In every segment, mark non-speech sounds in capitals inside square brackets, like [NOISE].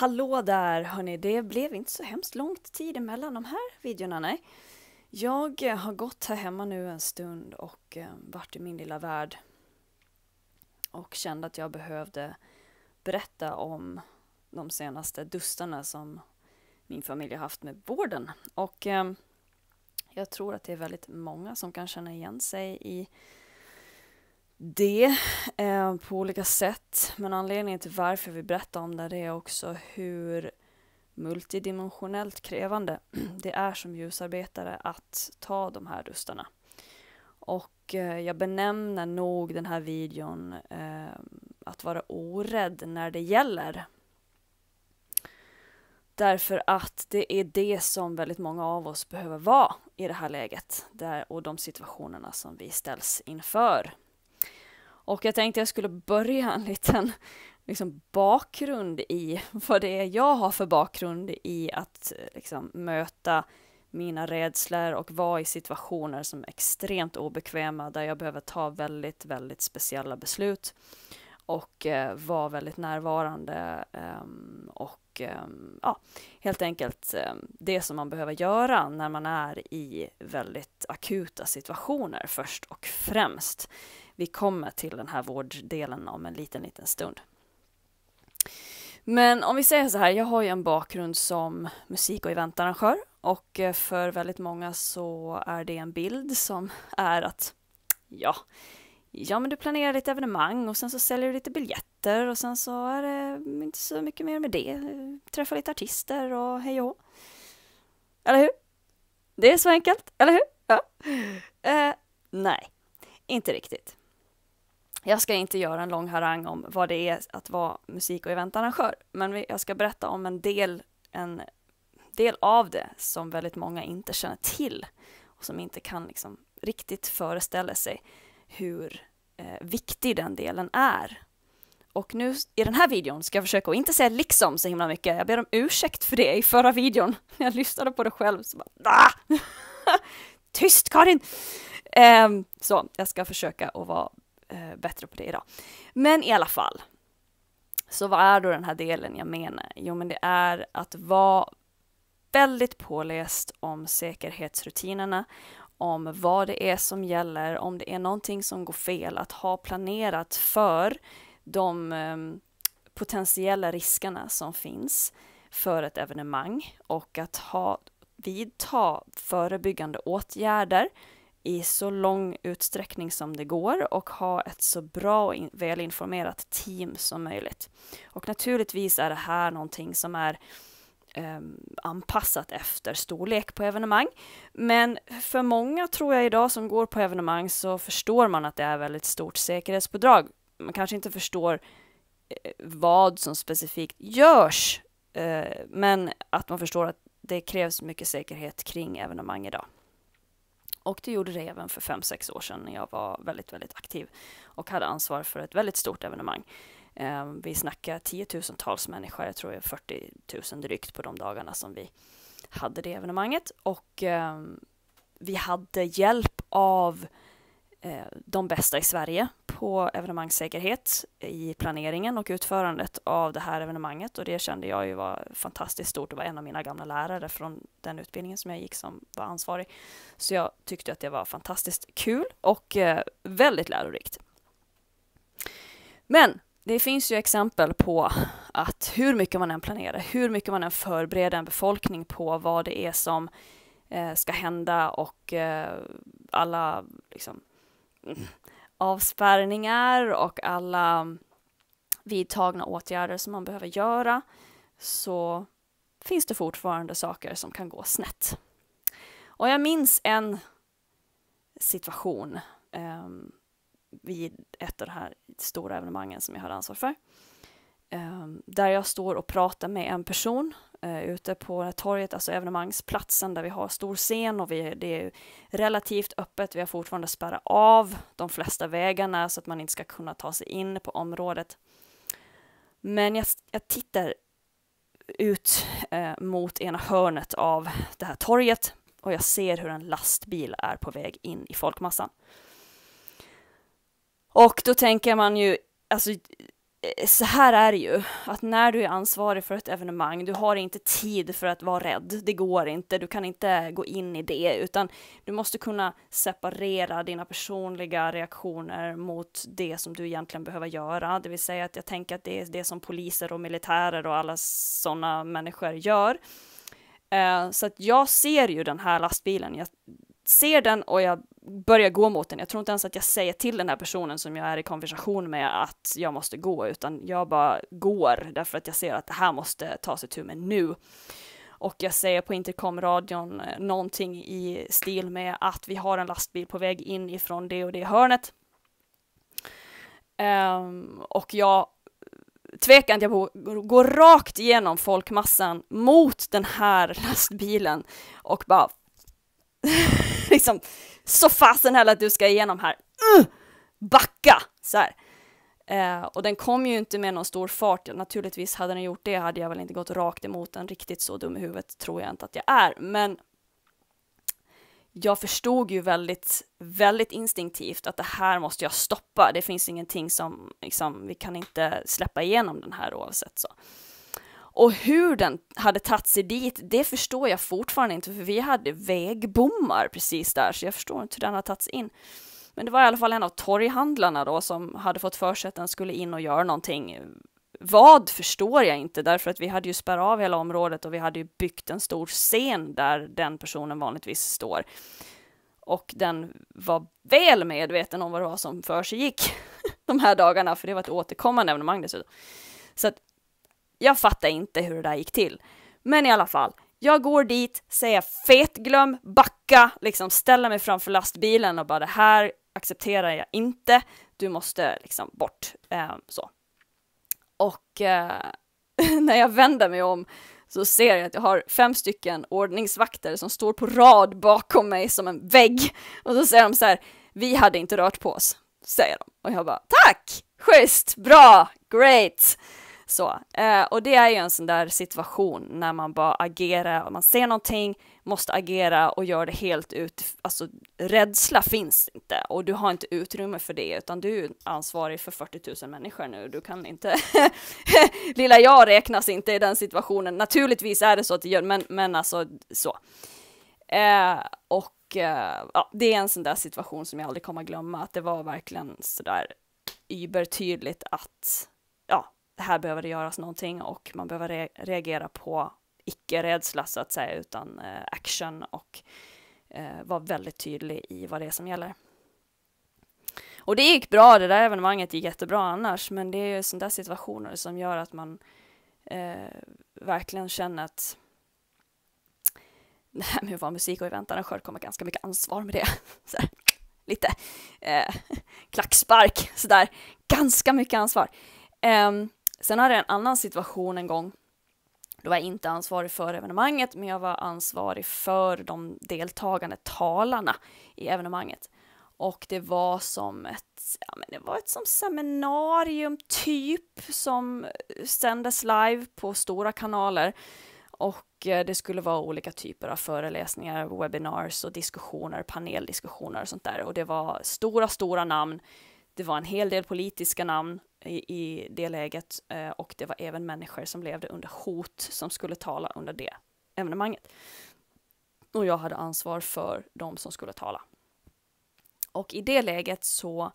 Hallå där hörni, det blev inte så hemskt långt tid emellan de här videorna nej. Jag eh, har gått här hemma nu en stund och eh, varit i min lilla värld och kände att jag behövde berätta om de senaste dustarna som min familj har haft med vården. Och eh, jag tror att det är väldigt många som kan känna igen sig i det eh, på olika sätt. Men anledningen till varför vi berättar om det, det är också hur multidimensionellt krävande [CLEARS THROAT] det är som ljusarbetare att ta de här rustarna. Och eh, jag benämner nog den här videon eh, att vara orädd när det gäller. Därför att det är det som väldigt många av oss behöver vara i det här läget där, och de situationerna som vi ställs inför. Och jag tänkte jag skulle börja en liten liksom, bakgrund i vad det är jag har för bakgrund i att eh, liksom, möta mina rädslor och vara i situationer som är extremt obekväma där jag behöver ta väldigt, väldigt speciella beslut och eh, vara väldigt närvarande um, och um, ja, helt enkelt um, det som man behöver göra när man är i väldigt akuta situationer först och främst. Vi kommer till den här vårddelen om en liten, liten stund. Men om vi säger så här, jag har ju en bakgrund som musik och eventarrangör och eh, för väldigt många så är det en bild som är att ja, ja men du planerar lite evenemang och sen så säljer du lite biljetter och sen så är det inte så mycket mer med det. Träffa lite artister och hej och Eller hur? Det är så enkelt, eller hur? Ja. Eh, nej, inte riktigt. Jag ska inte göra en lång harang om vad det är att vara musik och eventarrangör, men jag ska berätta om en del, en del av det som väldigt många inte känner till och som inte kan liksom riktigt föreställa sig hur eh, viktig den delen är. Och nu i den här videon ska jag försöka att inte säga liksom så himla mycket. Jag ber om ursäkt för det i förra videon. När [LAUGHS] jag lyssnade på det själv så bara ah! [LAUGHS] Tyst Karin! Eh, så jag ska försöka att vara eh, bättre på det idag. Men i alla fall. Så vad är då den här delen jag menar? Jo, men det är att vara väldigt påläst om säkerhetsrutinerna, om vad det är som gäller, om det är någonting som går fel, att ha planerat för de eh, potentiella riskerna som finns för ett evenemang och att ha vidta förebyggande åtgärder i så lång utsträckning som det går och ha ett så bra och in, välinformerat team som möjligt. Och naturligtvis är det här någonting som är Um, anpassat efter storlek på evenemang. Men för många tror jag idag som går på evenemang så förstår man att det är väldigt stort säkerhetspådrag. Man kanske inte förstår eh, vad som specifikt görs, uh, men att man förstår att det krävs mycket säkerhet kring evenemang idag. Och det gjorde det även för fem sex år sedan när jag var väldigt, väldigt aktiv och hade ansvar för ett väldigt stort evenemang. Eh, vi snackar tiotusentals människor, jag tror det 40 000 drygt på de dagarna som vi hade det evenemanget. Och eh, vi hade hjälp av Eh, de bästa i Sverige på evenemangssäkerhet i planeringen och utförandet av det här evenemanget och det kände jag ju var fantastiskt stort. Det var en av mina gamla lärare från den utbildningen som jag gick som var ansvarig. Så jag tyckte att det var fantastiskt kul och eh, väldigt lärorikt. Men det finns ju exempel på att hur mycket man än planerar, hur mycket man än förbereder en befolkning på vad det är som eh, ska hända och alla liksom, avspärrningar och alla vidtagna åtgärder som man behöver göra så finns det fortfarande saker som kan gå snett. Och jag minns en situation eh, vid ett av de här stora evenemangen som jag hade ansvar för. Eh, där jag står och pratar med en person eh, ute på torget, alltså evenemangsplatsen där vi har stor scen och vi, det är relativt öppet. Vi har fortfarande spärrat av de flesta vägarna så att man inte ska kunna ta sig in på området. Men jag, jag tittar ut eh, mot ena hörnet av det här torget och jag ser hur en lastbil är på väg in i folkmassan. Och då tänker man ju, alltså Eh, så här är det ju, att när du är ansvarig för ett evenemang, du har inte tid för att vara rädd, det går inte, du kan inte gå in i det, utan du måste kunna separera dina personliga reaktioner mot det som du egentligen behöver göra, det vill säga att jag tänker att det är det som poliser och militärer och alla sådana människor gör. Eh, så att jag ser ju den här lastbilen, jag ser den och jag börjar gå mot den. Jag tror inte ens att jag säger till den här personen som jag är i konversation med att jag måste gå, utan jag bara går därför att jag ser att det här måste tas itu med nu. Och jag säger på intercomradion eh, någonting i stil med att vi har en lastbil på väg in ifrån det och det hörnet. Um, och jag tvekar inte, jag går rakt igenom folkmassan mot den här [LAUGHS] lastbilen och bara [LAUGHS] [LAUGHS] liksom, så fasen heller att du ska igenom här. Uh, backa! Så här. Eh, och den kom ju inte med någon stor fart. Naturligtvis hade den gjort det hade jag väl inte gått rakt emot den. Riktigt så dum i huvudet tror jag inte att jag är. Men jag förstod ju väldigt, väldigt instinktivt att det här måste jag stoppa. Det finns ingenting som, liksom, vi kan inte släppa igenom den här oavsett så. Och hur den hade tagit sig dit, det förstår jag fortfarande inte, för vi hade vägbommar precis där, så jag förstår inte hur den har tagit sig in. Men det var i alla fall en av torghandlarna då som hade fått för sig att den skulle in och göra någonting. Vad förstår jag inte, därför att vi hade ju spärrat av hela området och vi hade ju byggt en stor scen där den personen vanligtvis står. Och den var väl medveten om vad det var som för sig gick [LAUGHS] de här dagarna, för det var ett återkommande evenemang dessutom. Så att jag fattar inte hur det där gick till. Men i alla fall, jag går dit, säger fetglöm, backa, liksom ställer mig framför lastbilen och bara det här accepterar jag inte, du måste liksom bort. Eh, så. Och eh, [LAUGHS] när jag vänder mig om så ser jag att jag har fem stycken ordningsvakter som står på rad bakom mig som en vägg. Och så säger de så här, vi hade inte rört på oss, säger de. Och jag bara, tack! Schysst, bra, great! Så, eh, och det är ju en sån där situation när man bara agerar, man ser någonting, måste agera och gör det helt ut, alltså rädsla finns inte och du har inte utrymme för det utan du är ansvarig för 40 000 människor nu, du kan inte, [LAUGHS] lilla jag räknas inte i den situationen, naturligtvis är det så att det gör, men, men alltså så. Eh, och eh, ja, det är en sån där situation som jag aldrig kommer glömma, att det var verkligen sådär ybertydligt att här behöver det göras någonting och man behöver re reagera på icke-rädsla så att säga, utan eh, action och eh, vara väldigt tydlig i vad det är som gäller. Och det gick bra, det där evenemanget gick jättebra annars, men det är ju sådana där situationer som gör att man eh, verkligen känner att [LAUGHS] det här med att vara musik och eventarrangör kommer ganska mycket ansvar med det. [LAUGHS] Här, lite eh, [LAUGHS] klackspark, sådär. Ganska mycket ansvar. Um, Sen hade jag en annan situation en gång. Då var jag inte ansvarig för evenemanget, men jag var ansvarig för de deltagande talarna i evenemanget. Och det var som ett, ja, men det var ett som seminarium typ som sändes live på stora kanaler. Och eh, det skulle vara olika typer av föreläsningar, webinars och diskussioner, paneldiskussioner och sånt där. Och det var stora, stora namn. Det var en hel del politiska namn i, i det läget eh, och det var även människor som levde under hot som skulle tala under det evenemanget. Och jag hade ansvar för de som skulle tala. Och i det läget så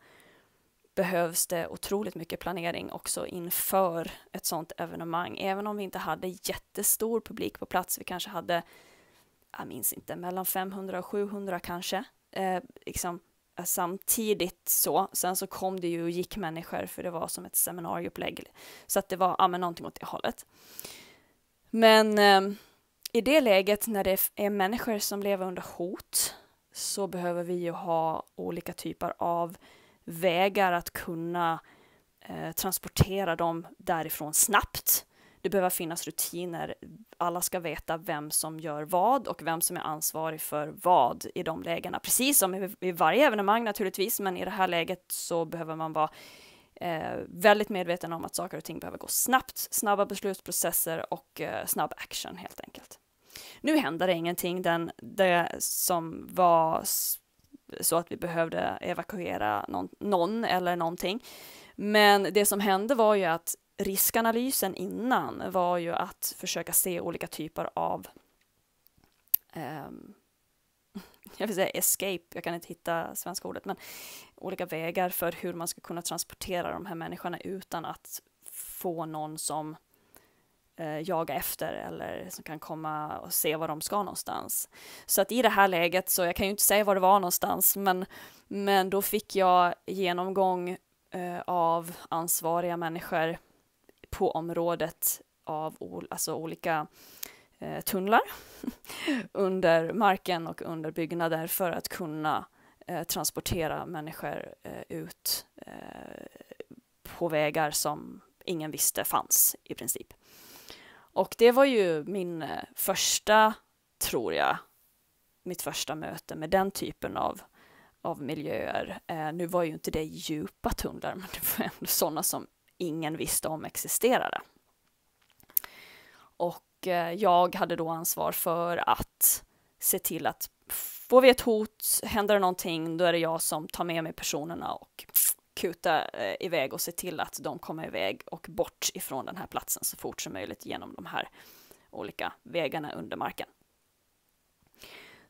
behövs det otroligt mycket planering också inför ett sånt evenemang. Även om vi inte hade jättestor publik på plats, vi kanske hade, jag minns inte, mellan 500 och 700 kanske. Eh, liksom, samtidigt så. Sen så kom det ju och gick människor för det var som ett seminarieupplägg. Så att det var ja, men någonting åt det hållet. Men eh, i det läget när det är människor som lever under hot så behöver vi ju ha olika typer av vägar att kunna eh, transportera dem därifrån snabbt det behöver finnas rutiner. Alla ska veta vem som gör vad och vem som är ansvarig för vad i de lägena. Precis som i varje evenemang naturligtvis, men i det här läget så behöver man vara eh, väldigt medveten om att saker och ting behöver gå snabbt, snabba beslutsprocesser och eh, snabb action helt enkelt. Nu händer det ingenting, den, det som var så att vi behövde evakuera någon, någon eller någonting. Men det som hände var ju att riskanalysen innan var ju att försöka se olika typer av um, [LAUGHS] jag vill säga escape, jag kan inte hitta svenska ordet, men olika vägar för hur man ska kunna transportera de här människorna utan att få någon som eh, jagar efter eller som kan komma och se var de ska någonstans. Så att i det här läget, så jag kan ju inte säga var det var någonstans, men, men då fick jag genomgång eh, av ansvariga människor på området av alltså olika eh, tunnlar [LAUGHS] under marken och under byggnader för att kunna eh, transportera människor eh, ut eh, på vägar som ingen visste fanns i princip. Och det var ju min eh, första, tror jag, mitt första möte med den typen av av miljöer. Eh, nu var ju inte det djupa tunnlar, men det var ändå sådana som ingen visste om existerade. Och eh, jag hade då ansvar för att se till att får vi ett hot, händer det någonting, då är det jag som tar med mig personerna och kuta eh, iväg och se till att de kommer iväg och bort ifrån den här platsen så fort som möjligt genom de här olika vägarna under marken.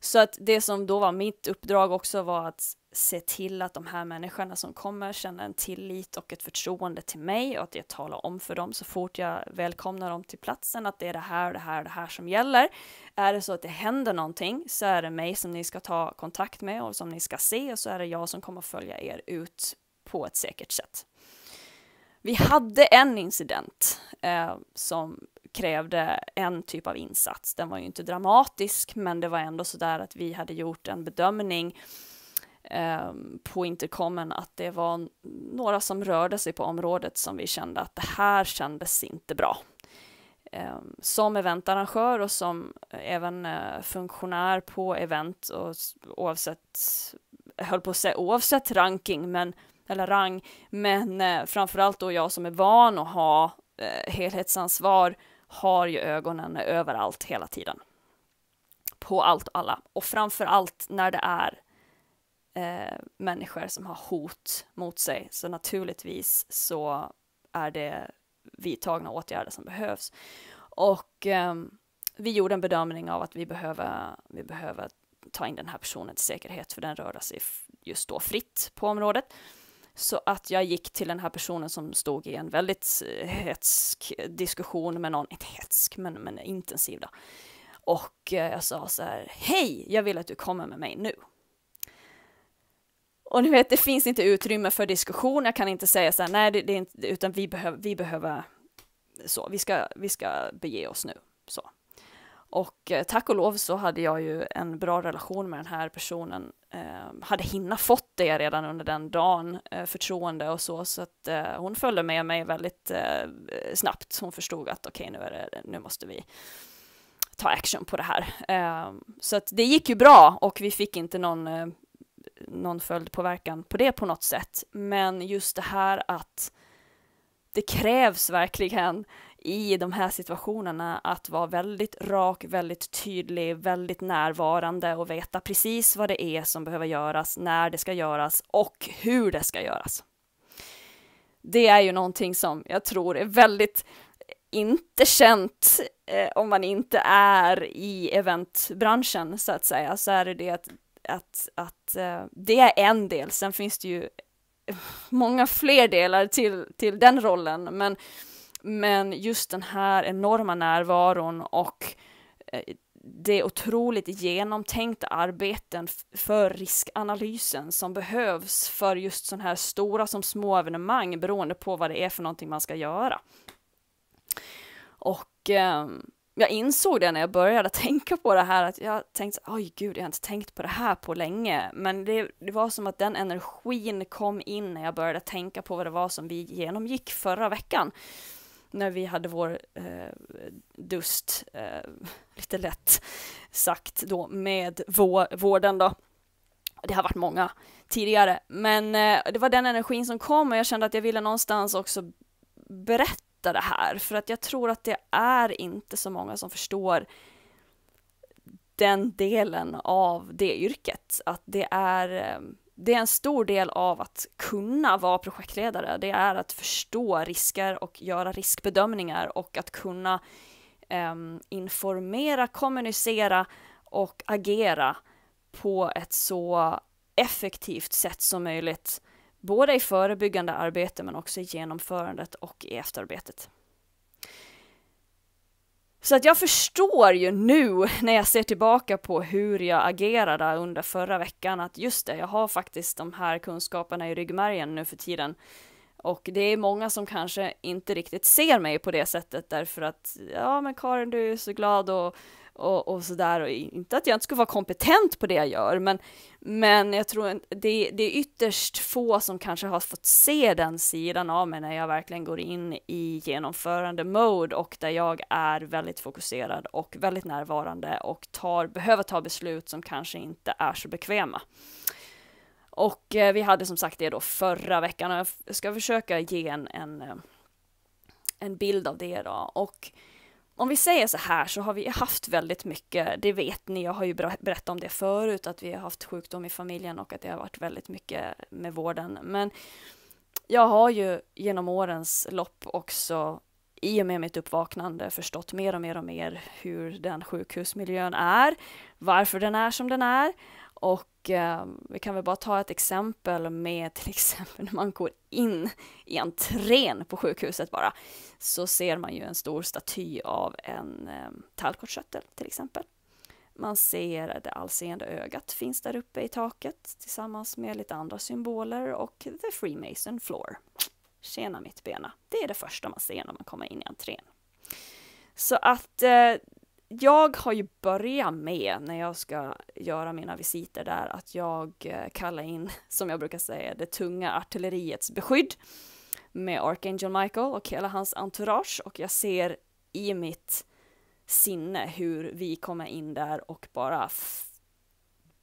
Så att det som då var mitt uppdrag också var att se till att de här människorna som kommer känner en tillit och ett förtroende till mig och att jag talar om för dem så fort jag välkomnar dem till platsen att det är det här, det här, det här som gäller. Är det så att det händer någonting så är det mig som ni ska ta kontakt med och som ni ska se och så är det jag som kommer följa er ut på ett säkert sätt. Vi hade en incident eh, som krävde en typ av insats. Den var ju inte dramatisk, men det var ändå så där att vi hade gjort en bedömning eh, på intercomen att det var några som rörde sig på området som vi kände att det här kändes inte bra. Eh, som eventarrangör och som eh, även eh, funktionär på event och oavsett, höll på att säga oavsett ranking, men eller rang, men eh, framförallt då jag som är van att ha eh, helhetsansvar har ju ögonen överallt hela tiden. På allt och alla. Och framför allt när det är eh, människor som har hot mot sig. Så naturligtvis så är det vidtagna åtgärder som behövs. Och eh, vi gjorde en bedömning av att vi behöver, vi behöver ta in den här personen till säkerhet för den rörde sig just då fritt på området. Så att jag gick till den här personen som stod i en väldigt eh, hetsk diskussion med någon, inte hetsk, men, men intensiv då. Och eh, jag sa så här, hej, jag vill att du kommer med mig nu. Och ni vet, det finns inte utrymme för diskussion, jag kan inte säga så här, nej, det, det är inte, utan vi behöver, vi behöver, så, vi ska, vi ska bege oss nu, så. Och eh, tack och lov så hade jag ju en bra relation med den här personen Ehm, hade hinna fått det redan under den dagen, eh, förtroende och så, så att eh, hon följde med mig väldigt eh, snabbt. Hon förstod att okej, okay, nu, nu måste vi ta action på det här. Ehm, så att det gick ju bra och vi fick inte någon, eh, någon följdpåverkan på det på något sätt. Men just det här att det krävs verkligen i de här situationerna att vara väldigt rak, väldigt tydlig, väldigt närvarande och veta precis vad det är som behöver göras, när det ska göras och hur det ska göras. Det är ju någonting som jag tror är väldigt inte känt eh, om man inte är i eventbranschen så att säga, så är det det att, att, att eh, det är en del, sen finns det ju många fler delar till, till den rollen, men men just den här enorma närvaron och eh, det otroligt genomtänkta arbeten för riskanalysen som behövs för just sådana här stora som små evenemang beroende på vad det är för någonting man ska göra. Och eh, jag insåg det när jag började [LAUGHS] tänka på det här att jag tänkte oj gud, jag har inte tänkt på det här på länge. Men det, det var som att den energin kom in när jag började tänka på vad det var som vi genomgick förra veckan när vi hade vår eh, dust, eh, lite lätt sagt då, med vår, vården då. Det har varit många tidigare, men eh, det var den energin som kom och jag kände att jag ville någonstans också berätta det här, för att jag tror att det är inte så många som förstår den delen av det yrket, att det är eh, det är en stor del av att kunna vara projektledare. Det är att förstå risker och göra riskbedömningar och att kunna eh, informera, kommunicera och agera på ett så effektivt sätt som möjligt. Både i förebyggande arbete men också i genomförandet och i efterarbetet. Så att jag förstår ju nu [LAUGHS] när jag ser tillbaka på hur jag agerade under förra veckan att just det, jag har faktiskt de här kunskaperna i ryggmärgen nu för tiden. Och det är många som kanske inte riktigt ser mig på det sättet därför att ja men Karin du är så glad och och, och sådär. Och inte att jag inte skulle vara kompetent på det jag gör, men, men jag tror det, det är ytterst få som kanske har fått se den sidan av mig när jag verkligen går in i genomförande-mode och där jag är väldigt fokuserad och väldigt närvarande och tar, behöver ta beslut som kanske inte är så bekväma. Och eh, vi hade som sagt det då förra veckan och jag ska försöka ge en, en, eh, en bild av det då. Och om vi säger så här så har vi haft väldigt mycket, det vet ni, jag har ju berättat om det förut, att vi har haft sjukdom i familjen och att det har varit väldigt mycket med vården. Men jag har ju genom årens lopp också i och med mitt uppvaknande förstått mer och mer och mer hur den sjukhusmiljön är, varför den är som den är och Eh, vi kan väl bara ta ett exempel med till [LAUGHS] exempel när man går in i entrén på sjukhuset bara så ser man ju en stor staty av en eh, tallkottkörtel till exempel. Man ser det allseende ögat finns där uppe i taket tillsammans med lite andra symboler och the Freemason floor. Tjena mittbena, det är det första man ser när man kommer in i entrén. Så att eh, jag har ju börjat med när jag ska göra mina visiter där att jag eh, kallar in, [LAUGHS] som jag brukar säga, det tunga artilleriets beskydd med Archangel Michael och hela hans entourage och jag ser i mitt sinne hur vi kommer in där och bara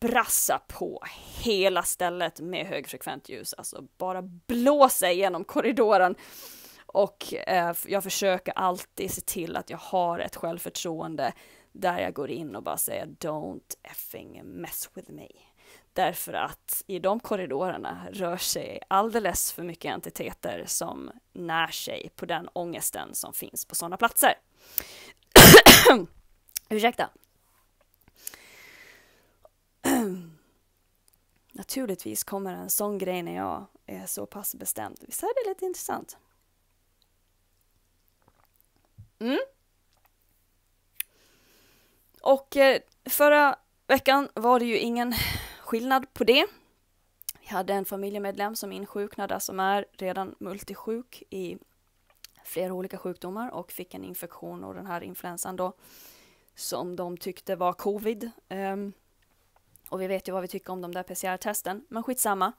brassa på hela stället med högfrekvent ljus, alltså bara blåsa igenom korridoren och eh, jag försöker alltid se till att jag har ett självförtroende där jag går in och bara säger don't effing mess with me. Därför att i de korridorerna rör sig alldeles för mycket entiteter som när sig på den ångesten som finns på sådana platser. [CLEARS THROAT] Ursäkta. [CLEARS THROAT] Naturligtvis kommer en sån grej när jag är så pass bestämd. Visst är det lite intressant? Mm. Och eh, förra veckan var det ju ingen skillnad på det. Vi hade en familjemedlem som insjuknade alltså som är redan multisjuk i flera olika sjukdomar och fick en infektion och den här influensan då som de tyckte var covid. Um, och vi vet ju vad vi tycker om de där PCR-testen, men skitsamma.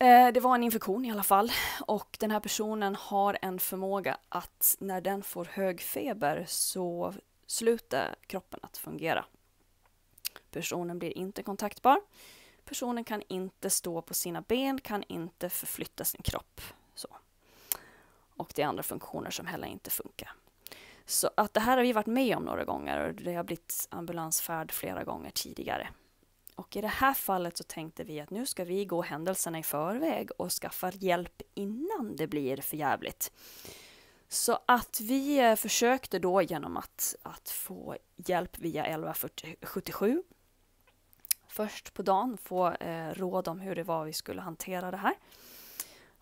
Eh, det var en infektion i alla fall och den här personen har en förmåga att när den får hög feber så slutar kroppen att fungera. Personen blir inte kontaktbar. Personen kan inte stå på sina ben, kan inte förflytta sin kropp. Så. Och det är andra funktioner som heller inte funkar. Så att det här har vi varit med om några gånger och det har blivit ambulansfärd flera gånger tidigare. Och i det här fallet så tänkte vi att nu ska vi gå händelserna i förväg och skaffa hjälp innan det blir för jävligt. Så att vi eh, försökte då genom att, att få hjälp via 1177 först på dagen få eh, råd om hur det var vi skulle hantera det här.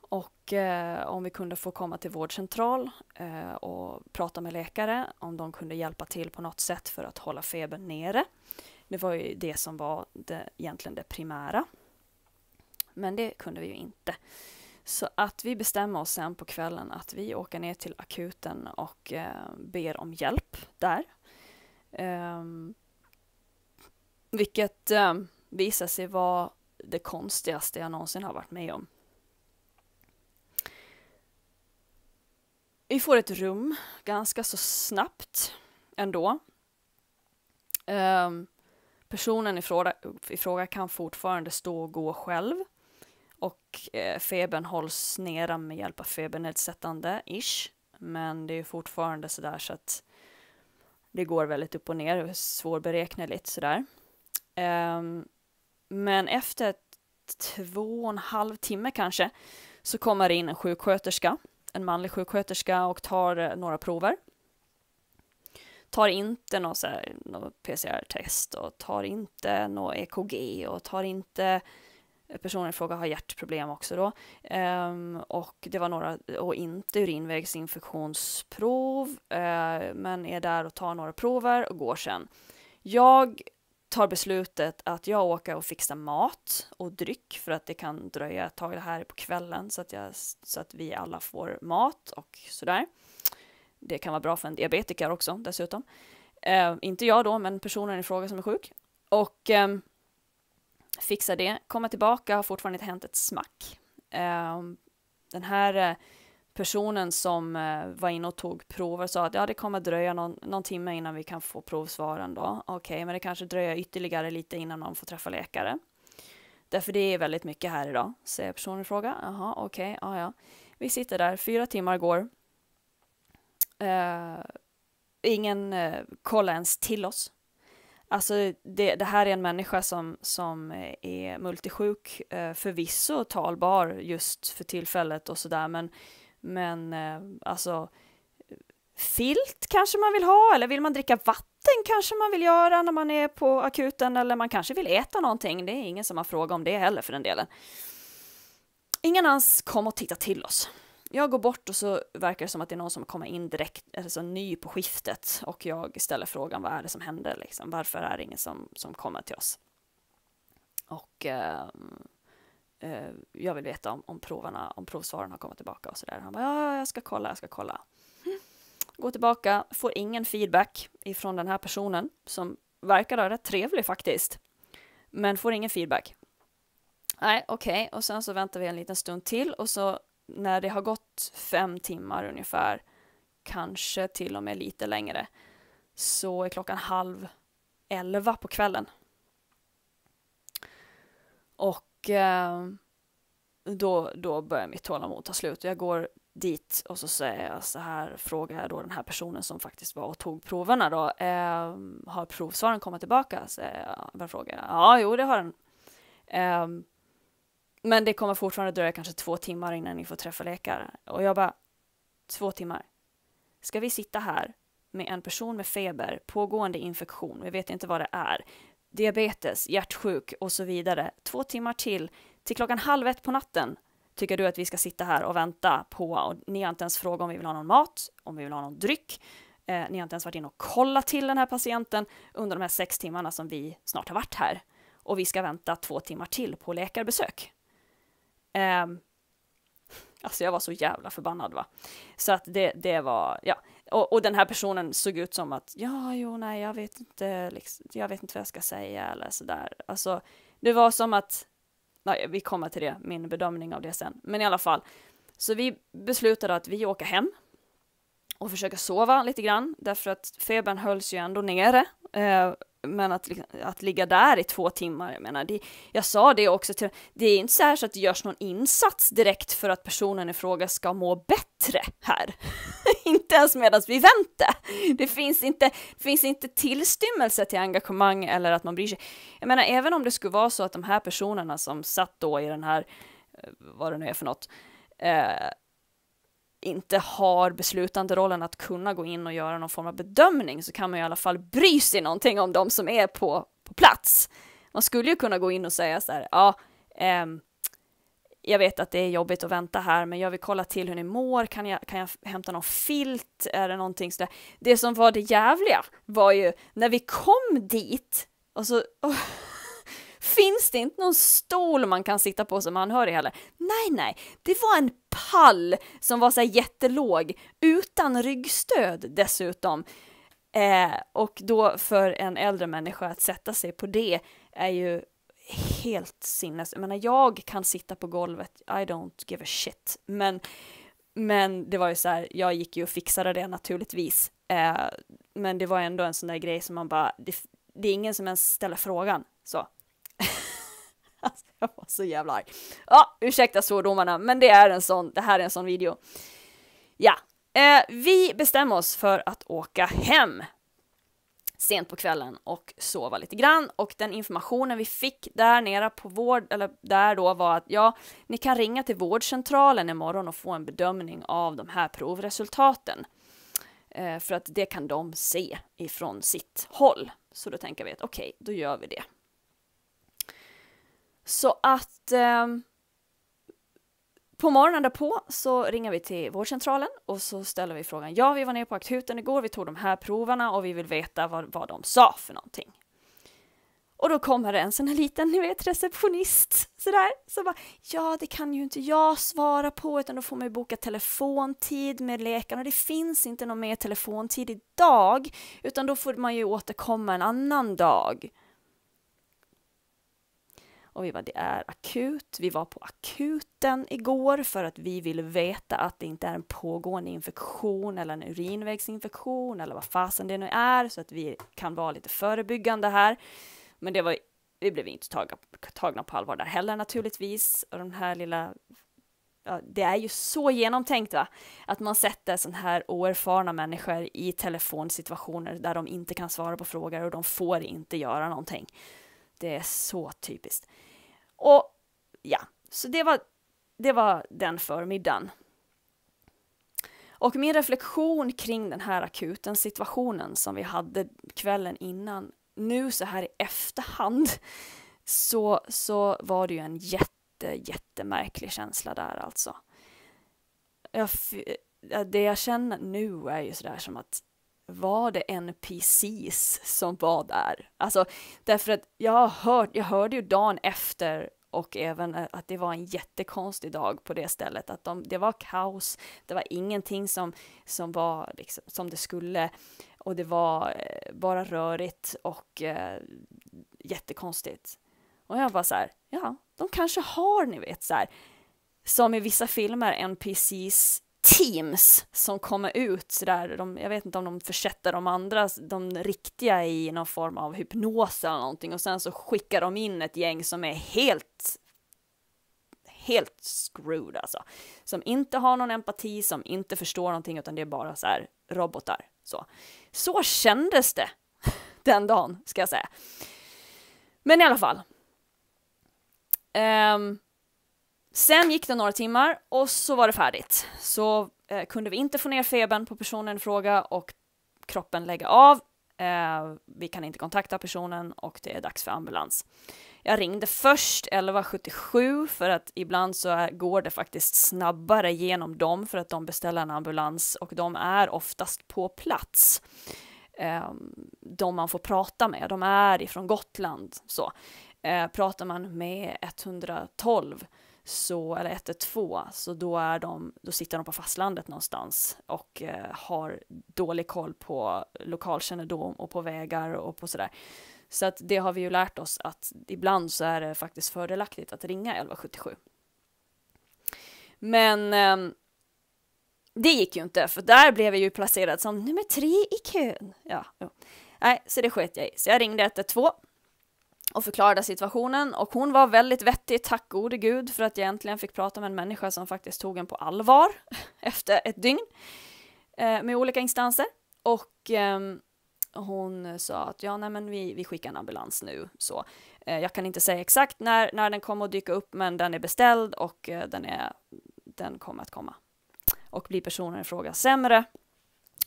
Och eh, om vi kunde få komma till vårdcentral eh, och prata med läkare om de kunde hjälpa till på något sätt för att hålla febern nere. Det var ju det som var det, egentligen det primära. Men det kunde vi ju inte. Så att vi bestämmer oss sen på kvällen att vi åker ner till akuten och eh, ber om hjälp där. Eh, vilket eh, visar sig vara det konstigaste jag någonsin har varit med om. Vi får ett rum ganska så snabbt ändå. Um, Personen i fråga, kan fortfarande stå och gå själv och eh, febern hålls nere med hjälp av febernedsättande, ish. Men det är fortfarande sådär så att det går väldigt upp och ner, svårberäkneligt sådär. Um, ehm, men efter två och en halv timme kanske så kommer det in en sjuksköterska, en manlig sjuksköterska och tar eh, några prover tar inte något, något PCR-test och tar inte något EKG och tar inte eh, personen i fråga har hjärtproblem också då. Um, och det var några, och inte urinvägsinfektionsprov, uh, men är där och tar några prover och går sen. Jag tar beslutet att jag åker och fixar mat och dryck för att det kan dröja ett tag. Det här på kvällen så att, jag, så att vi alla får mat och sådär. Det kan vara bra för en diabetiker också dessutom. Eh, inte jag då, men personen i fråga som är sjuk. Och eh, fixa det, komma tillbaka, har fortfarande inte hänt ett smack. Eh, den här eh, personen som eh, var inne och tog prover sa att ja, det kommer dröja någon, någon timme innan vi kan få provsvaren då. Okej, okay, men det kanske dröjer ytterligare lite innan de får träffa läkare. Därför det är väldigt mycket här idag, säger personen i fråga. Jaha, okej, okay, ja, ja. Vi sitter där, fyra timmar går. Uh, ingen uh, kollar ens till oss. Alltså det, det, här är en människa som, som eh, är multisjuk, uh, förvisso talbar just för tillfället och sådär men, men uh, alltså filt kanske man vill ha eller vill man dricka vatten kanske man vill göra när man är på akuten eller man kanske vill äta någonting. Det är ingen som har frågat om det heller för den delen. Ingen ens kom och tittade till oss jag går bort och så verkar det som att det är någon som kommer in direkt, alltså ny på skiftet och jag ställer frågan vad är det som händer liksom? Varför är det ingen som, som kommer till oss? Och eh, eh, jag vill veta om, om, provarna, om provsvaren har kommit tillbaka och sådär. Han bara, ja, jag ska kolla, jag ska kolla. Går tillbaka, får ingen feedback ifrån den här personen som verkar vara rätt trevlig faktiskt. Men får ingen feedback. Nej, okej, okay. och sen så väntar vi en liten stund till och så när det har gått fem timmar ungefär, kanske till och med lite längre, så är klockan halv elva på kvällen. Och eh, då, då börjar mitt tålamod ta slut. Jag går dit och så säger jag så här, frågar jag då den här personen som faktiskt var och tog proverna då, eh, har provsvaren kommit tillbaka? Så jag, jag frågar ja, jo det har den. Eh, men det kommer fortfarande dröja kanske två timmar innan ni får träffa läkare. Och jag bara, två timmar. Ska vi sitta här med en person med feber, pågående infektion, vi vet inte vad det är, diabetes, hjärtsjuk och så vidare. Två timmar till, till klockan halv ett på natten tycker du att vi ska sitta här och vänta på, och ni har inte ens frågat om vi vill ha någon mat, om vi vill ha någon dryck, eh, ni har inte ens varit inne och kollat till den här patienten under de här sex timmarna som vi snart har varit här. Och vi ska vänta två timmar till på läkarbesök. Um, alltså jag var så jävla förbannad va. Så att det, det var, ja. Och, och, den här personen såg ut som att, ja, jo, nej, jag vet inte, liksom, jag vet inte vad jag ska säga eller sådär. Alltså, det var som att, nej, vi kommer till det, min bedömning av det sen. Men i alla fall, så vi beslutade att vi åker hem och försöker sova lite grann, därför att febern hölls ju ändå nere. Eh, men att, att ligga där i två timmar, jag menar, det, jag sa det också, till, det är inte så här så att det görs någon insats direkt för att personen i fråga ska må bättre här. [LAUGHS] inte ens medan vi väntar. Det finns inte, finns inte tillstymmelse till engagemang eller att man bryr sig. Jag menar, även om det skulle vara så att de här personerna som satt då i den här, eh, vad det nu är för något, eh, inte har beslutanderollen att kunna gå in och göra någon form av bedömning så kan man i alla fall bry sig någonting om de som är på, på plats. Man skulle ju kunna gå in och säga så här, ja, ehm, jag vet att det är jobbigt att vänta här, men jag vill kolla till hur ni mår, kan jag, kan jag hämta någon filt, är det någonting sådär. Det som var det jävliga var ju när vi kom dit, och så, oh, Finns det inte någon stol man kan sitta på som anhörig heller? Nej, nej, det var en pall som var så här jättelåg, utan ryggstöd dessutom. Eh, och då för en äldre människa att sätta sig på det är ju helt sinnes... Jag menar, jag kan sitta på golvet, I don't give a shit. Men, men det var ju så här, jag gick ju och fixade det naturligtvis. Eh, men det var ändå en sån där grej som man bara, det, det är ingen som ens ställer frågan. Så, Alltså, [LAUGHS] jag var så jävla arg. Ja, ursäkta svordomarna, men det, är en sån, det här är en sån video. Ja, eh, vi bestämmer oss för att åka hem sent på kvällen och sova lite grann och den informationen vi fick där nere på vård, eller där då var att ja, ni kan ringa till vårdcentralen imorgon och få en bedömning av de här provresultaten. Eh, för att det kan de se ifrån sitt håll. Så då tänker vi att okej, okay, då gör vi det. Så att eh, på morgonen därpå så ringer vi till vårdcentralen och så ställer vi frågan. Ja, vi var nere på akuten igår, vi tog de här proverna och vi vill veta vad, vad de sa för någonting. Och då kommer det en sån här liten, ni vet, receptionist sådär. Så bara, ja, det kan ju inte jag svara på utan då får man ju boka telefontid med läkaren och det finns inte någon mer telefontid idag utan då får man ju återkomma en annan dag. Och vi bara, det är akut. Vi var på akuten igår för att vi vill veta att det inte är en pågående infektion eller en urinvägsinfektion eller vad fasen det nu är så att vi kan vara lite förebyggande här. Men det var, vi blev inte tagna, tagna på allvar där heller naturligtvis. Och den här lilla Ja, det är ju så genomtänkt va? Att man sätter sådana här oerfarna människor i telefonsituationer där de inte kan svara på frågor och de får inte göra någonting. Det är så typiskt. Och ja, så det var, det var den förmiddagen. Och min reflektion kring den här akuten situationen som vi hade kvällen innan, nu så här i efterhand, så, så var det ju en jätte, jättemärklig känsla där alltså. Jag, det jag känner nu är ju sådär som att var det NPCs som var där? Alltså, därför att jag, har hört, jag hörde ju dagen efter och även eh, att det var en jättekonstig dag på det stället, att de, det var kaos, det var ingenting som, som var liksom, som det skulle och det var eh, bara rörigt och eh, jättekonstigt. Och jag var så här, ja, de kanske har, ni vet så här, som i vissa filmer, NPCs teams som kommer ut sådär, de, jag vet inte om de försätter de andra, de riktiga i någon form av hypnos eller någonting och sen så skickar de in ett gäng som är helt helt screwed alltså. Som inte har någon empati, som inte förstår någonting utan det är bara så här robotar. Så, så kändes det [LAUGHS] den dagen, ska jag säga. Men i alla fall. Um, Sen gick det några timmar och så var det färdigt. Så eh, kunde vi inte få ner febern på personen i fråga och kroppen lägga av. Eh, vi kan inte kontakta personen och det är dags för ambulans. Jag ringde först 1177 för att ibland så är, går det faktiskt snabbare genom dem för att de beställer en ambulans och de är oftast på plats. Eh, de man får prata med, de är ifrån Gotland. Så. Eh, pratar man med 112 så, eller 112, så då, är de, då sitter de på fastlandet någonstans och eh, har dålig koll på lokalkännedom och på vägar och på sådär. Så att det har vi ju lärt oss att ibland så är det faktiskt fördelaktigt att ringa 1177. Men eh, det gick ju inte, för där blev jag ju placerad som nummer tre i kön. Ja, ja. Nej, så det sket jag i. Så jag ringde 112 och förklarade situationen och hon var väldigt vettig, tack gode gud för att jag äntligen fick prata med en människa som faktiskt tog en på allvar [LAUGHS] efter ett dygn eh, med olika instanser. Och ehm, hon sa att ja, nej, men vi, vi skickar en ambulans nu. Så, eh, jag kan inte säga exakt när, när den kommer att dyka upp, men den är beställd och eh, den, är, den kommer att komma. Och blir personen i fråga sämre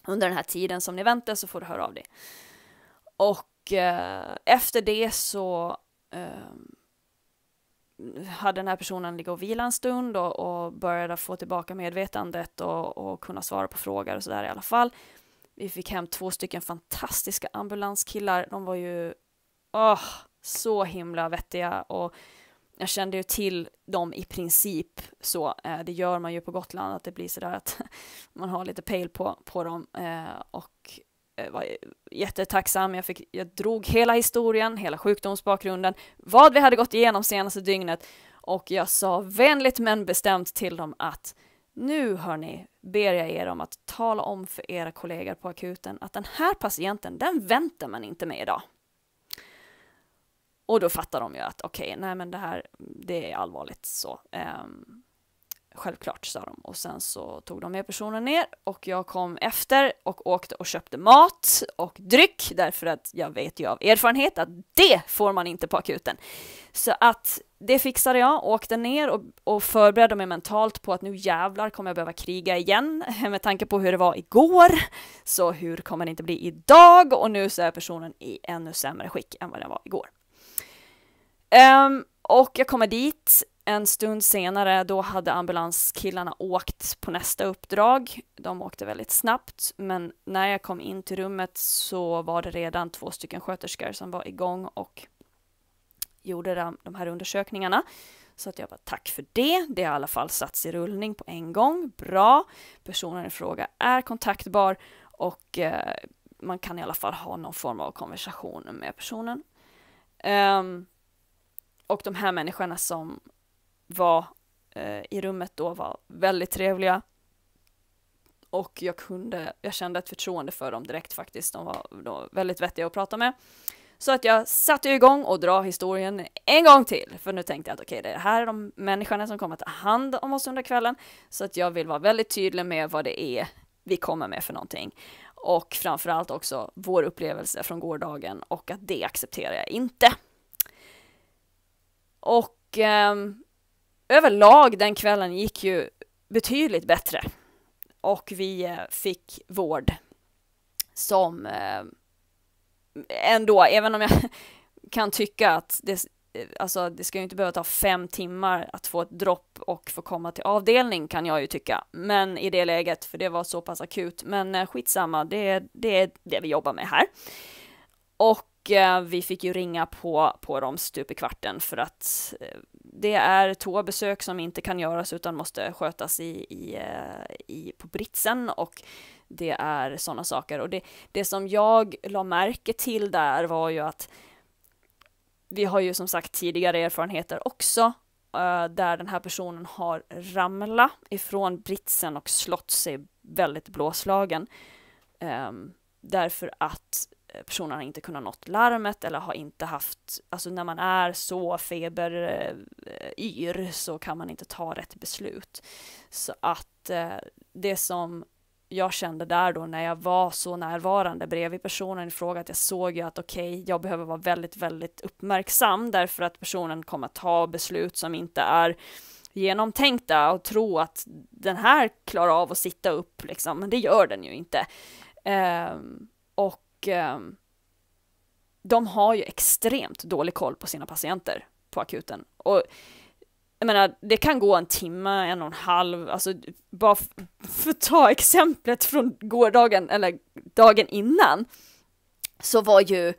under den här tiden som ni väntar så får du höra av dig. Och Eh, efter det så eh, hade den här personen ligga och vila en stund och, och började få tillbaka medvetandet och, och kunna svara på frågor och sådär i alla fall. Vi fick hem två stycken fantastiska ambulanskillar. De var ju oh, så himla vettiga och jag kände ju till dem i princip så. Eh, det gör man ju på Gotland, att det blir sådär att [LAUGHS] man har lite pejl på, på dem eh, och Eh, var jättetacksam, jag, fick, jag drog hela historien, hela sjukdomsbakgrunden, vad vi hade gått igenom senaste dygnet och jag sa vänligt men bestämt till dem att nu hörni ber jag er om att tala om för era kollegor på akuten att den här patienten, den väntar man inte med idag. Och då fattar de ju att okej, okay, nej men det här, det är allvarligt så. Um, självklart, sa de. Och sen så tog de med personen ner och jag kom efter och åkte och köpte mat och dryck därför att jag vet ju av erfarenhet att det får man inte på akuten. Så att det fixade jag, åkte ner och, och förberedde mig mentalt på att nu jävlar kommer jag behöva kriga igen [LAUGHS] med tanke på hur det var igår. Så hur kommer det inte bli idag? Och nu så är personen i ännu sämre skick än vad den var igår. Um, och jag kommer dit en stund senare då hade ambulanskillarna åkt på nästa uppdrag. De åkte väldigt snabbt, men när jag kom in till rummet så var det redan två stycken sköterskor som var igång och gjorde de här undersökningarna. Så att jag bara tack för det. Det har i alla fall satts i rullning på en gång. Bra. Personen i fråga är kontaktbar och eh, man kan i alla fall ha någon form av konversation med personen. Um, och de här människorna som var eh, i rummet då var väldigt trevliga. Och jag kunde, jag kände ett förtroende för dem direkt faktiskt. De var, de var väldigt vettiga att prata med. Så att jag satte igång och dra historien en gång till. För nu tänkte jag att okej, okay, det här är de människorna som kommer att ta hand om oss under kvällen. Så att jag vill vara väldigt tydlig med vad det är vi kommer med för någonting. Och framförallt också vår upplevelse från gårdagen och att det accepterar jag inte. Och eh, överlag den kvällen gick ju betydligt bättre. Och vi eh, fick vård som eh, ändå, även om jag [LAUGHS] kan tycka att det, eh, alltså, det ska ju inte behöva ta fem timmar att få ett dropp och få komma till avdelning kan jag ju tycka. Men i det läget, för det var så pass akut. Men skitsamma, det, det är det vi jobbar med här. Och vi fick ju ringa på, på dem stup i kvarten för att det är tåbesök som inte kan göras utan måste skötas i, i, eh, i, på britsen och det är sådana saker. Och det, det som jag la märke till där var ju att vi har ju som sagt tidigare erfarenheter också eh, där den här personen har ramlat ifrån britsen och slått sig väldigt blåslagen. Um, därför att personen har inte kunnat nått larmet eller har inte haft, alltså när man är så feberyr eh, så kan man inte ta rätt beslut. Så att eh, det som jag kände där då när jag var så närvarande bredvid personen i fråga att jag såg ju att okej, okay, jag behöver vara väldigt, väldigt uppmärksam därför att personen kommer att ta beslut som inte är genomtänkta och tro att den här klarar av att sitta upp liksom, men det gör den ju inte. Um, och eh, de har ju extremt dålig koll på sina patienter på akuten. Och jag menar, det kan gå en timme, en och en halv, alltså bara för att ta [LAUGHS] exemplet från gårdagen, eller dagen innan, så var ju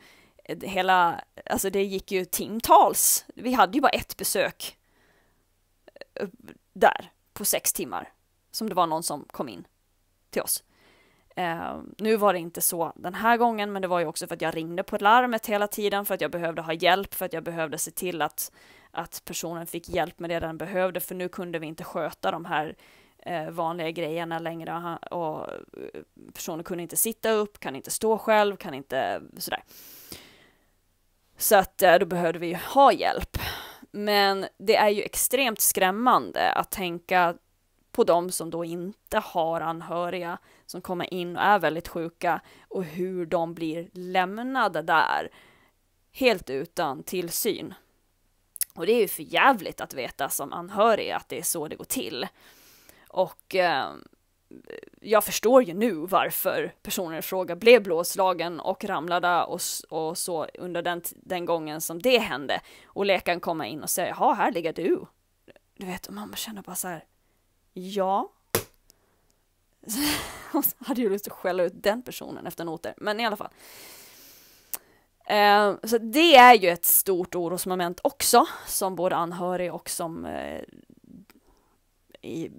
eh, hela, alltså det gick ju timtals, vi hade ju bara ett besök eh, där på sex timmar som det var någon som kom in till oss. Eh, nu var det inte så den här gången, men det var ju också för att jag ringde på larmet hela tiden för att jag behövde ha hjälp, för att jag behövde se till att, att personen fick hjälp med det den behövde, för nu kunde vi inte sköta de här eh, vanliga grejerna längre och, han, och eh, personen kunde inte sitta upp, kan inte stå själv, kan inte sådär. Så att eh, då behövde vi ha hjälp. Men det är ju extremt skrämmande att tänka på de som då inte har anhöriga som kommer in och är väldigt sjuka och hur de blir lämnade där helt utan tillsyn. Och det är ju för jävligt att veta som anhörig att det är så det går till. Och eh, jag förstår ju nu varför personen i fråga blev blåslagen och ramlade och, och så under den, den gången som det hände. Och läkaren kommer in och säger, ja här ligger du. Du vet, och mamma känner bara så här, ja, hon [LAUGHS] hade ju lust att skälla ut den personen efter noter, men i alla fall. Eh, så det är ju ett stort orosmoment också, som både anhörig och som eh, i,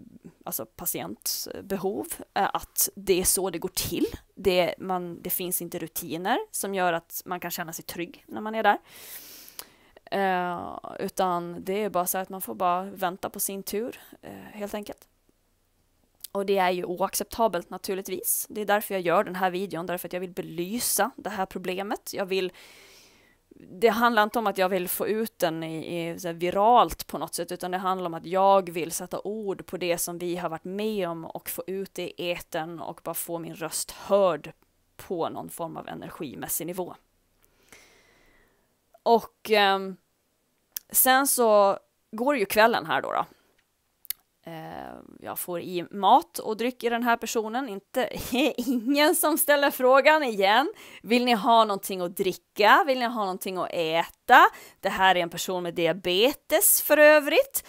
alltså patients eh, att det är så det går till. Det, man, det finns inte rutiner som gör att man kan känna sig trygg när man är där. utan det är bara så att man får bara vänta på sin tur, helt enkelt. Och det är ju oacceptabelt naturligtvis. Det är därför jag gör den här videon, därför att jag vill belysa det här problemet. Jag vill det handlar inte om att jag vill få ut den i, i viralt på något sätt, utan det handlar om att jag vill sätta ord på det som vi har varit med om och få ut det i eten och bara få min röst hörd på någon form av energimässig nivå. Och eh, sen så går ju kvällen här då. då Eh, jag får i mat och dryck i den här personen. Inte, [LAUGHS] ingen som ställer frågan igen. Vill ni ha någonting att dricka? Vill ni ha någonting att äta? Det här är en person med diabetes för övrigt.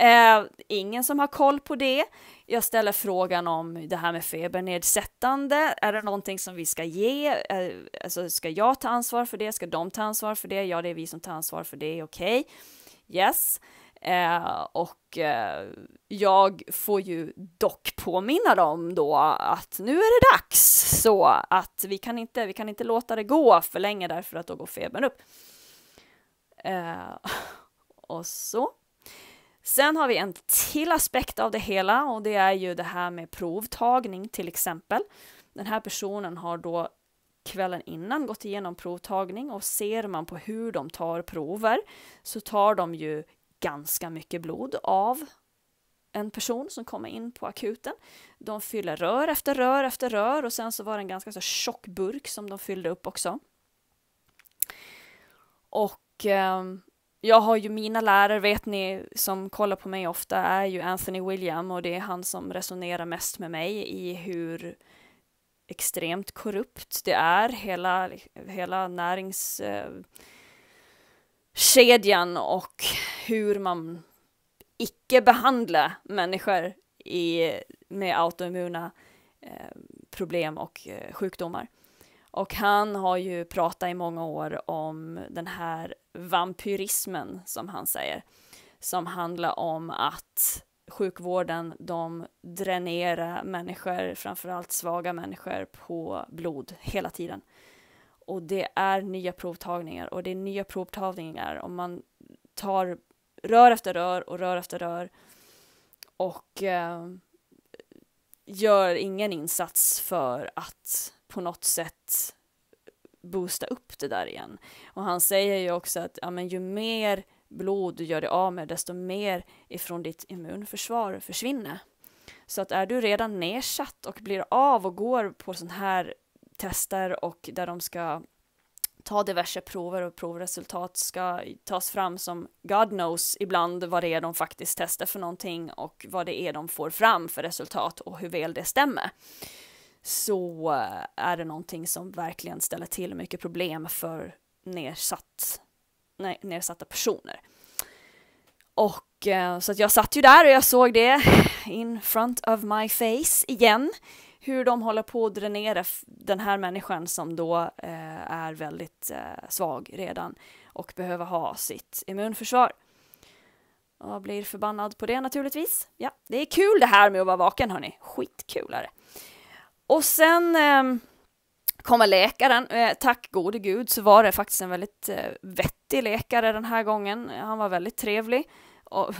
Eh, ingen som har koll på det. Jag ställer frågan om det här med febernedsättande. Är det någonting som vi ska ge? Eh, alltså, ska jag ta ansvar för det? Ska de ta ansvar för det? Ja, det är vi som tar ansvar för det. Okej. Okay. Yes. Eh, och eh, jag får ju dock påminna dem då att nu är det dags så att vi kan inte, vi kan inte låta det gå för länge därför att då går febern upp. Eh, [LAUGHS] och så. Sen har vi en till aspekt av det hela och det är ju det här med provtagning till exempel. Den här personen har då kvällen innan gått igenom provtagning och ser man på hur de tar prover så tar de ju ganska mycket blod av en person som kommer in på akuten. De fyller rör efter rör efter rör och sen så var det en ganska så tjock burk som de fyllde upp också. Och eh, jag har ju mina lärare, vet ni som kollar på mig ofta, är ju Anthony William och det är han som resonerar mest med mig i hur extremt korrupt det är, hela, hela närings... Eh, kedjan och hur man icke behandlar människor i, med autoimmuna eh, problem och eh, sjukdomar. Och han har ju pratat i många år om den här vampyrismen som han säger, som handlar om att sjukvården, de dränerar människor, framförallt svaga människor, på blod hela tiden och det är nya provtagningar och det är nya provtagningar och man tar rör efter rör och rör efter rör och eh, gör ingen insats för att på något sätt boosta upp det där igen. Och han säger ju också att ja, men ju mer blod du gör dig av med, desto mer ifrån ditt immunförsvar försvinner. Så att är du redan nedsatt och blir av och går på sån här tester och där de ska ta diverse prover och provresultat ska tas fram som God knows ibland vad det är de faktiskt testar för någonting och vad det är de får fram för resultat och hur väl det stämmer. Så eh, är det någonting som verkligen ställer till mycket problem för nedsatt, nej, nedsatta personer. Och eh, så att jag satt ju där och jag såg det in front of my face igen hur de håller på att dränera den här människan som då eh, är väldigt eh, svag redan och behöver ha sitt immunförsvar. Och blir förbannad på det naturligtvis. Ja, det är kul det här med att vara vaken hörni, skitkul är det. Och sen eh, kommer läkaren. Eh, tack gode gud så var det faktiskt en väldigt eh, vettig läkare den här gången. Han var väldigt trevlig. Och,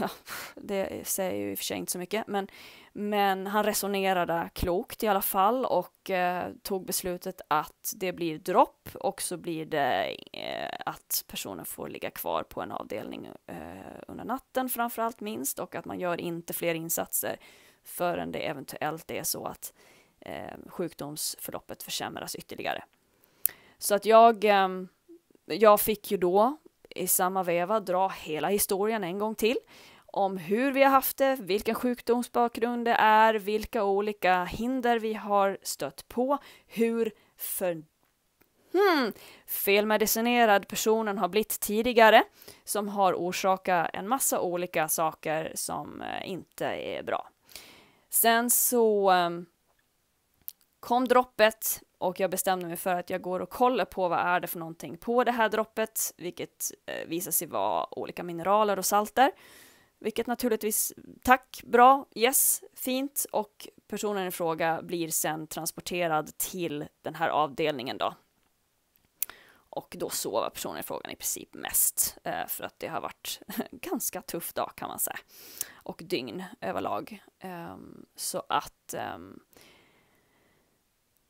det säger ju i och för sig inte så mycket, men, men han resonerade klokt i alla fall och eh, tog beslutet att det blir dropp och så blir det eh, att personen får ligga kvar på en avdelning eh, under natten framförallt minst och att man gör inte fler insatser förrän det eventuellt är så att eh, sjukdomsförloppet försämras ytterligare. Så att jag, eh, jag fick ju då i samma veva dra hela historien en gång till om hur vi har haft det, vilken sjukdomsbakgrund det är, vilka olika hinder vi har stött på, hur för hmm, felmedicinerad personen har blivit tidigare, som har orsakat en massa olika saker som eh, inte är bra. Sen så ehm, kom droppet och jag bestämde mig för att jag går och kollar på vad är det för någonting på det här droppet, vilket eh, visar sig vara olika mineraler och salter. Vilket naturligtvis, tack, bra, yes, fint och personen i fråga blir sen transporterad till den här avdelningen då. Och då sover personen i frågan i princip mest eh, för att det har varit en [LAUGHS] ganska tuff dag kan man säga. Och dygn överlag. Um, så att um,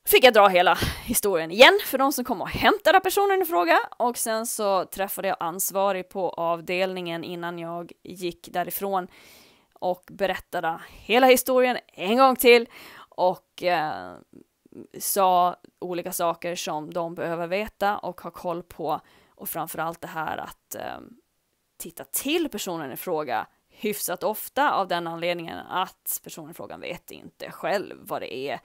fick jag dra hela historien igen för de som kom och hämtade personen i fråga och sen så träffade jag ansvarig på avdelningen innan jag gick därifrån och berättade hela historien en gång till och eh, sa olika saker som de behöver veta och ha koll på och framförallt det här att eh, titta till personen i fråga hyfsat ofta av den anledningen att personen i frågan vet inte själv vad det är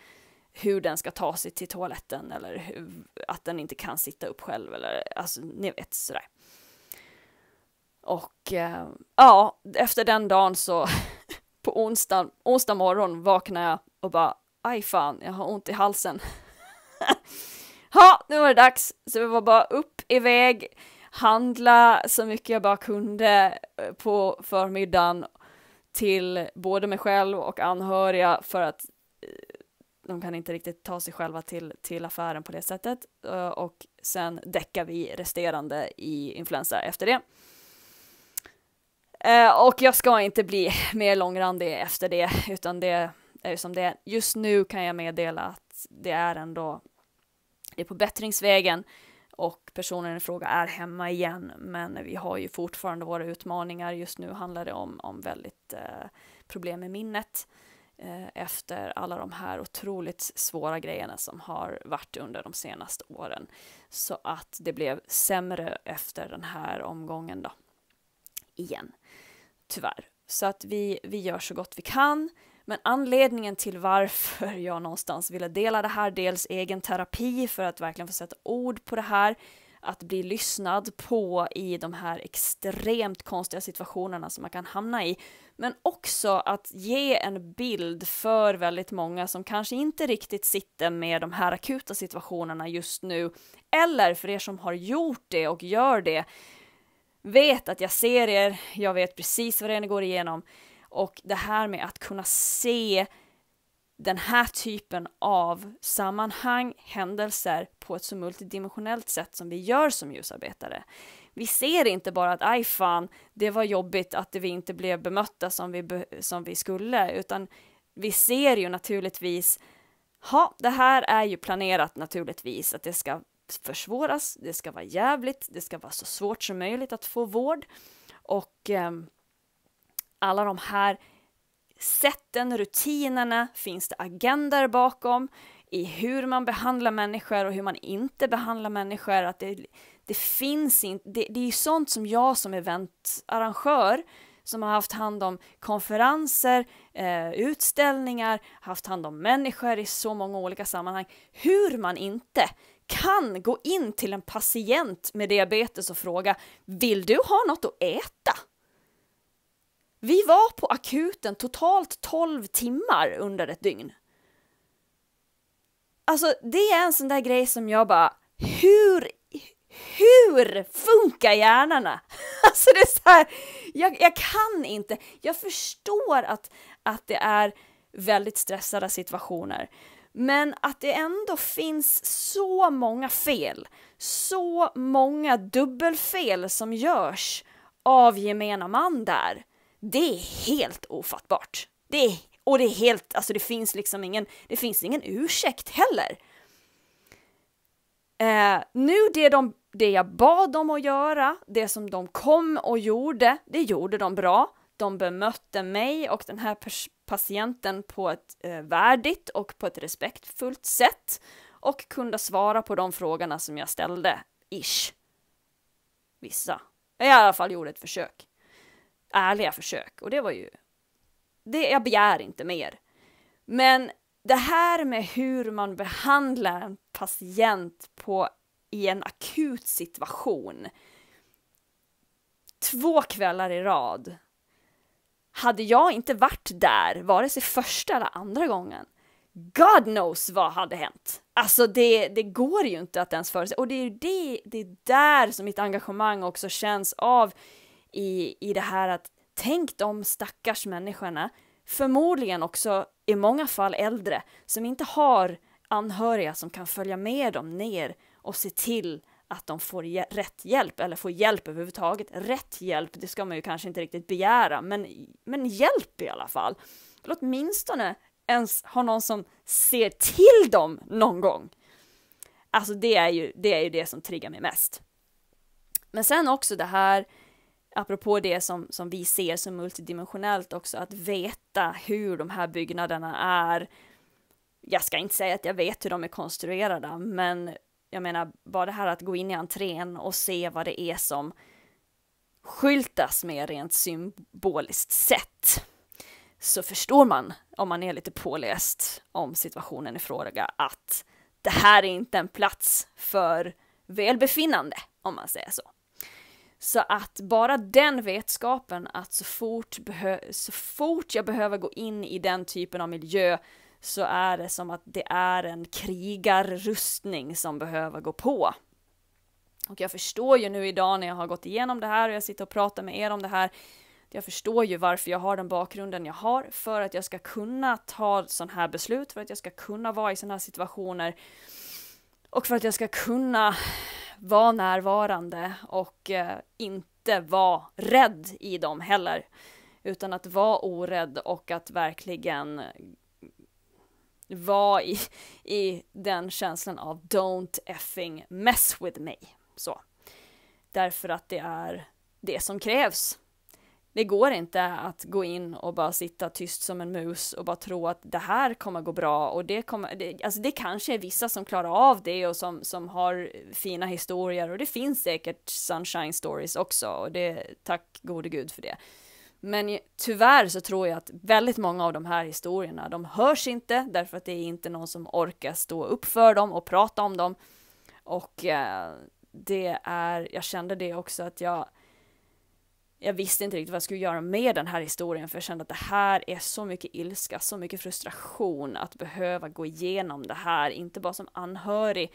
hur den ska ta sig till toaletten eller hur, att den inte kan sitta upp själv eller alltså ni vet sådär. Och eh, ja, efter den dagen så [LAUGHS] på onsdag, onsdag morgon vaknade jag och bara aj fan, jag har ont i halsen. [LAUGHS] ja, nu var det dags, så vi var bara upp, iväg, handla så mycket jag bara kunde eh, på förmiddagen till både mig själv och anhöriga för att eh, de kan inte riktigt ta sig själva till, till affären på det sättet eh, och sen däckar vi resterande i influensa efter det. Eh, och jag ska inte bli mer långrandig efter det utan det är som det är. Just nu kan jag meddela att det är ändå det är på bättringsvägen och personen i fråga är hemma igen men vi har ju fortfarande våra utmaningar. Just nu handlar det om, om väldigt eh, problem med minnet Eh, efter alla de här otroligt svåra grejerna som har varit under de senaste åren. Så att det blev sämre efter den här omgången då. Igen, tyvärr. Så att vi, vi gör så gott vi kan. Men anledningen till varför jag någonstans ville dela det här, dels egen terapi för att verkligen få sätta ord på det här, att bli lyssnad på i de här extremt konstiga situationerna som man kan hamna i. Men också att ge en bild för väldigt många som kanske inte riktigt sitter med de här akuta situationerna just nu. Eller för er som har gjort det och gör det, vet att jag ser er, jag vet precis vad det är ni går igenom. Och det här med att kunna se den här typen av sammanhang, händelser på ett så multidimensionellt sätt som vi gör som ljusarbetare. Vi ser inte bara att aj fan, det var jobbigt att vi inte blev bemötta som vi, som vi skulle, utan vi ser ju naturligtvis, ja, det här är ju planerat naturligtvis, att det ska försvåras, det ska vara jävligt, det ska vara så svårt som möjligt att få vård och eh, alla de här sätten, rutinerna, finns det agendor bakom i hur man behandlar människor och hur man inte behandlar människor. Att det, det finns inte, det, det, är ju sånt som jag som eventarrangör som har haft hand om konferenser, eh, utställningar, haft hand om människor i så många olika sammanhang. Hur man inte kan gå in till en patient med diabetes och fråga Vill du ha något att äta? Vi var på akuten totalt 12 timmar under ett dygn. Alltså det är en sån där grej som jag bara, hur, hur funkar hjärnorna? [LAUGHS] Alltså det är så här, jag, jag kan inte, jag förstår att, att det är väldigt stressade situationer. Men att det ändå finns så många fel, så många dubbelfel som görs av gemene man där. Det är helt ofattbart. Det är, och det är helt, alltså det finns liksom ingen, det finns ingen ursäkt heller. Eh, nu det, de, det jag bad dem att göra, det som de kom och gjorde, det gjorde de bra. De bemötte mig och den här patienten på ett eh, värdigt och på ett respektfullt sätt och kunde svara på de frågorna som jag ställde, ish. Vissa. Jag i alla fall gjorde ett försök ärliga försök och det var ju... Det, jag begär inte mer. Men det här med hur man behandlar en patient på, i en akut situation. Två kvällar i rad. Hade jag inte varit där, vare sig första eller andra gången, God knows vad hade hänt. Alltså det, det går ju inte att ens föreställa. Och det är ju det, det är där som mitt engagemang också känns av i, i det här att tänk de stackars människorna, förmodligen också i många fall äldre, som inte har anhöriga som kan följa med dem ner och se till att de får rätt hjälp, eller får hjälp överhuvudtaget. Rätt hjälp, det ska man ju kanske inte riktigt begära, men, men hjälp i alla fall. Eller åtminstone ens ha någon som ser till dem någon gång. Alltså det är ju det, är ju det som triggar mig mest. Men sen också det här apropå det som, som vi ser som multidimensionellt också, att veta hur de här byggnaderna är. Jag ska inte säga att jag vet hur de är konstruerade, men jag menar, bara det här att gå in i entrén och se vad det är som skyltas med rent symboliskt sett så förstår man, om man är lite påläst om situationen i fråga, att det här är inte en plats för välbefinnande, om man säger så. Så att bara den vetskapen att så fort, så fort jag behöver gå in i den typen av miljö så är det som att det är en krigarrustning som behöver gå på. Och jag förstår ju nu idag när jag har gått igenom det här och jag sitter och pratar med er om det här. Jag förstår ju varför jag har den bakgrunden jag har för att jag ska kunna ta sådana här beslut, för att jag ska kunna vara i sådana här situationer och för att jag ska kunna var närvarande och eh, inte vara rädd i dem heller. Utan att vara orädd och att verkligen vara i, i den känslan av don't effing mess with me. Så. Därför att det är det som krävs det går inte att gå in och bara sitta tyst som en mus och bara tro att det här kommer gå bra och det kommer, det, alltså det kanske är vissa som klarar av det och som, som har fina historier och det finns säkert sunshine stories också och det, tack gode gud för det. Men tyvärr så tror jag att väldigt många av de här historierna, de hörs inte därför att det är inte någon som orkar stå upp för dem och prata om dem. Och eh, det är, jag kände det också att jag jag visste inte riktigt vad jag skulle göra med den här historien för jag kände att det här är så mycket ilska, så mycket frustration att behöva gå igenom det här, inte bara som anhörig,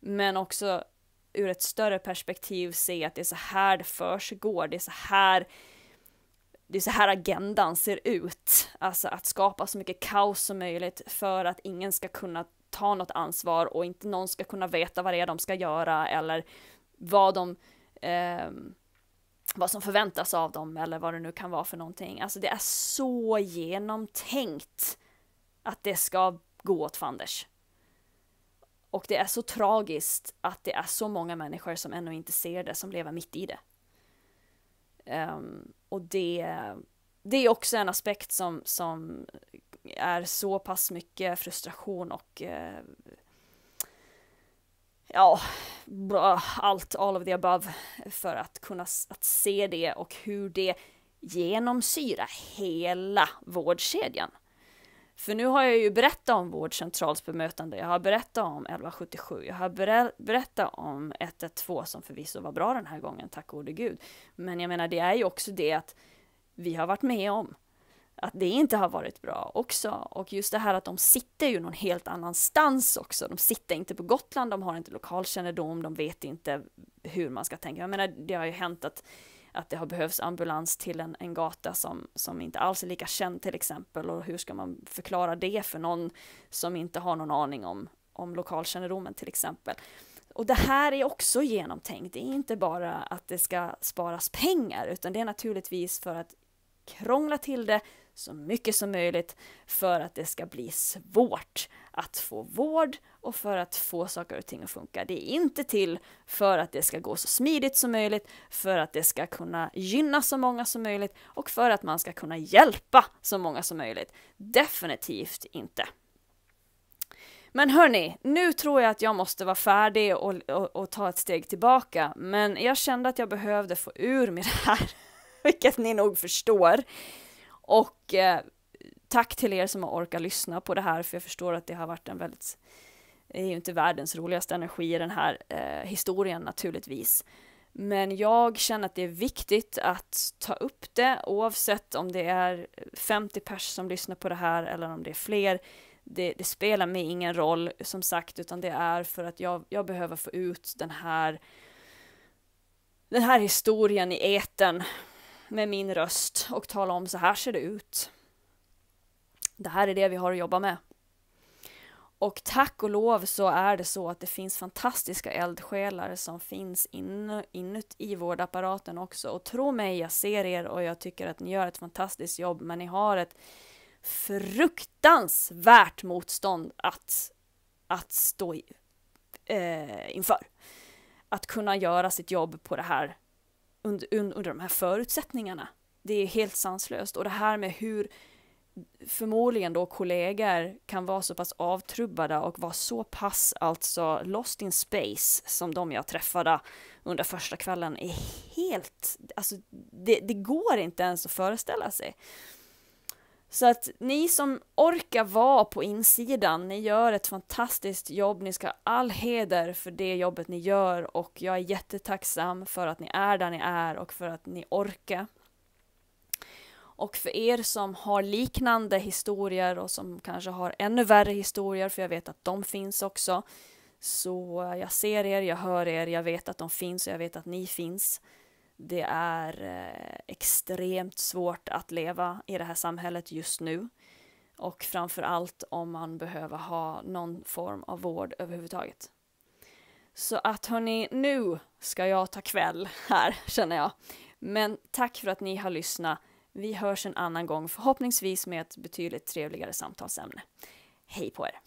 men också ur ett större perspektiv se att det är så här det försiggår, det är så här det är så här agendan ser ut, alltså att skapa så mycket kaos som möjligt för att ingen ska kunna ta något ansvar och inte någon ska kunna veta vad det är de ska göra eller vad de eh, vad som förväntas av dem eller vad det nu kan vara för någonting. Alltså det är så genomtänkt att det ska gå åt fanders. Och det är så tragiskt att det är så många människor som ännu inte ser det, som lever mitt i det. Um, och det, det är också en aspekt som, som är så pass mycket frustration och uh, ja, allt, all of the above, för att kunna att se det och hur det genomsyra hela vårdkedjan. För nu har jag ju berättat om vårdcentralsbemötande, jag har berättat om 1177, jag har berättat om 112 som förvisso var bra den här gången, tack gode gud. Men jag menar, det är ju också det att vi har varit med om att det inte har varit bra också. Och just det här att de sitter ju någon helt annanstans också. De sitter inte på Gotland, de har inte lokalkännedom, de vet inte hur man ska tänka. Jag menar, det har ju hänt att, att det har behövts ambulans till en, en gata som, som inte alls är lika känd till exempel. Och hur ska man förklara det för någon som inte har någon aning om, om lokalkännedomen till exempel. Och det här är också genomtänkt. Det är inte bara att det ska sparas pengar, utan det är naturligtvis för att krångla till det så mycket som möjligt för att det ska bli svårt att få vård och för att få saker och ting att funka. Det är inte till för att det ska gå så smidigt som möjligt, för att det ska kunna gynna så många som möjligt och för att man ska kunna hjälpa så många som möjligt. Definitivt inte. Men hörni, nu tror jag att jag måste vara färdig och, och, och, ta ett steg tillbaka, men jag kände att jag behövde få ur mig det här, [LAUGHS] vilket ni nog förstår. Och eh, tack till er som har orkat lyssna på det här, för jag förstår att det har varit en väldigt, det är ju inte världens roligaste energi i den här eh, historien naturligtvis. Men jag känner att det är viktigt att ta upp det oavsett om det är 50 pers som lyssnar på det här eller om det är fler. Det, det spelar mig ingen roll som sagt utan det är för att jag, jag behöver få ut den här den här historien i eten med min röst och tala om så här ser det ut. Det här är det vi har att jobba med. Och tack och lov så är det så att det finns fantastiska eldsjälar som finns in, inuti vårdapparaten också. Och tro mig, jag ser er och jag tycker att ni gör ett fantastiskt jobb, men ni har ett fruktansvärt motstånd att, att stå i, eh, inför. Att kunna göra sitt jobb på det här under, under de här förutsättningarna. Det är helt sanslöst. Och det här med hur förmodligen då kollegor kan vara så pass avtrubbade och vara så pass alltså lost in space som de jag träffade under första kvällen är helt, alltså det, det går inte ens att föreställa sig. Så att ni som orkar vara på insidan, ni gör ett fantastiskt jobb, ni ska ha all heder för det jobbet ni gör och jag är jättetacksam för att ni är där ni är och för att ni orkar. Och för er som har liknande historier och som kanske har ännu värre historier, för jag vet att de finns också, så jag ser er, jag hör er, jag vet att de finns och jag vet att ni finns. Det är eh, extremt svårt att leva i det här samhället just nu. Och framför allt om man behöver ha någon form av vård överhuvudtaget. Så att hörni, nu ska jag ta kväll här [LAUGHS] känner jag. Men tack för att ni har lyssnat. Vi hörs en annan gång förhoppningsvis med ett betydligt trevligare samtalsämne. Hej på er!